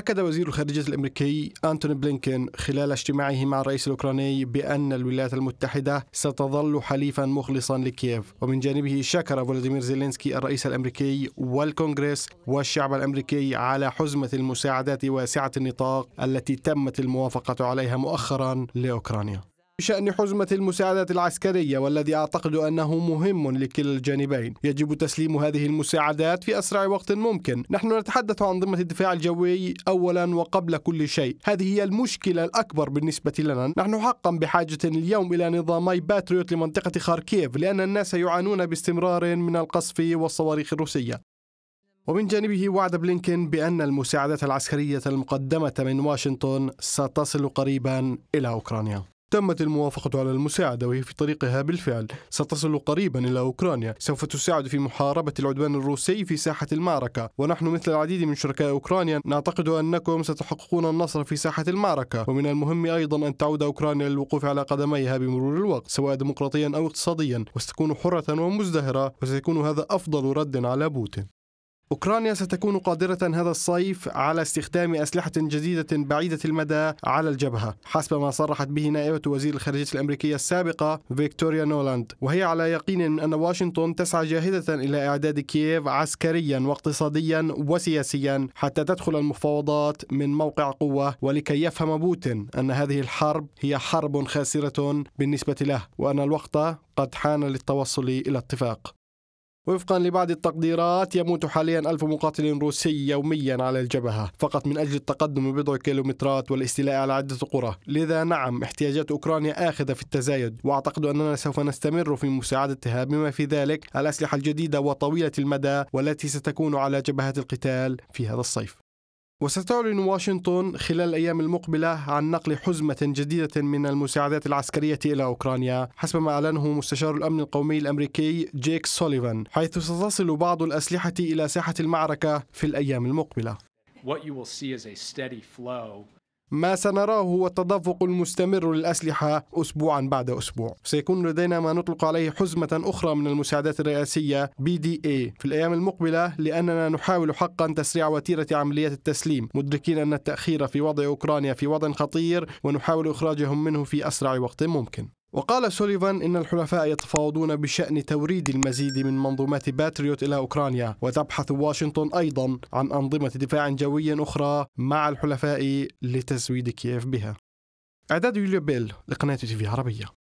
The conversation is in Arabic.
أكد وزير الخارجية الأمريكي أنتوني بلينكين خلال اجتماعه مع الرئيس الأوكراني بأن الولايات المتحدة ستظل حليفا مخلصا لكييف ومن جانبه شكر فولاديمير زيلينسكي الرئيس الأمريكي والكونغرس والشعب الأمريكي على حزمة المساعدات واسعة النطاق التي تمت الموافقة عليها مؤخرا لأوكرانيا بشأن حزمة المساعدة العسكرية والذي أعتقد أنه مهم لكلا الجانبين يجب تسليم هذه المساعدات في أسرع وقت ممكن نحن نتحدث عن أنظمة الدفاع الجوي أولا وقبل كل شيء هذه هي المشكلة الأكبر بالنسبة لنا نحن حقا بحاجة اليوم إلى نظامي باتريوت لمنطقة خاركيف لأن الناس يعانون باستمرار من القصف والصواريخ الروسية ومن جانبه وعد بلينكين بأن المساعدات العسكرية المقدمة من واشنطن ستصل قريبا إلى أوكرانيا تمت الموافقة على المساعدة وهي في طريقها بالفعل ستصل قريبا إلى أوكرانيا سوف تساعد في محاربة العدوان الروسي في ساحة المعركة ونحن مثل العديد من شركاء أوكرانيا نعتقد أنكم ستحققون النصر في ساحة المعركة ومن المهم أيضا أن تعود أوكرانيا للوقوف على قدميها بمرور الوقت سواء ديمقراطيا أو اقتصاديا وستكون حرة ومزدهرة وسيكون هذا أفضل رد على بوتين أوكرانيا ستكون قادرة هذا الصيف على استخدام أسلحة جديدة بعيدة المدى على الجبهة حسب ما صرحت به نائبة وزير الخارجية الأمريكية السابقة فيكتوريا نولاند وهي على يقين من أن واشنطن تسعى جاهدة إلى إعداد كييف عسكريا واقتصاديا وسياسيا حتى تدخل المفاوضات من موقع قوة ولكي يفهم بوتين أن هذه الحرب هي حرب خاسرة بالنسبة له وأن الوقت قد حان للتوصل إلى اتفاق وفقا لبعض التقديرات يموت حاليا ألف مقاتل روسي يوميا على الجبهة فقط من أجل التقدم ببضع كيلومترات والاستيلاء على عدة قرى لذا نعم احتياجات أوكرانيا آخذة في التزايد وأعتقد أننا سوف نستمر في مساعدتها بما في ذلك الأسلحة الجديدة وطويلة المدى والتي ستكون على جبهة القتال في هذا الصيف وستعلن واشنطن خلال الأيام المقبلة عن نقل حزمة جديدة من المساعدات العسكرية إلى أوكرانيا حسب ما أعلنه مستشار الأمن القومي الأمريكي جيك سوليفان حيث ستصل بعض الأسلحة إلى ساحة المعركة في الأيام المقبلة. What you will see is a steady flow ما سنراه هو التدفق المستمر للأسلحة أسبوعا بعد أسبوع سيكون لدينا ما نطلق عليه حزمة أخرى من المساعدات الرئاسية BDA في الأيام المقبلة لأننا نحاول حقا تسريع وتيرة عمليات التسليم مدركين أن التأخير في وضع أوكرانيا في وضع خطير ونحاول إخراجهم منه في أسرع وقت ممكن وقال سوليفان إن الحلفاء يتفاوضون بشأن توريد المزيد من منظومات باتريوت إلى أوكرانيا وتبحث واشنطن أيضا عن أنظمة دفاع جوي أخرى مع الحلفاء لتزويد كييف بها إعداد يوليو بيل لقناة تيفي عربية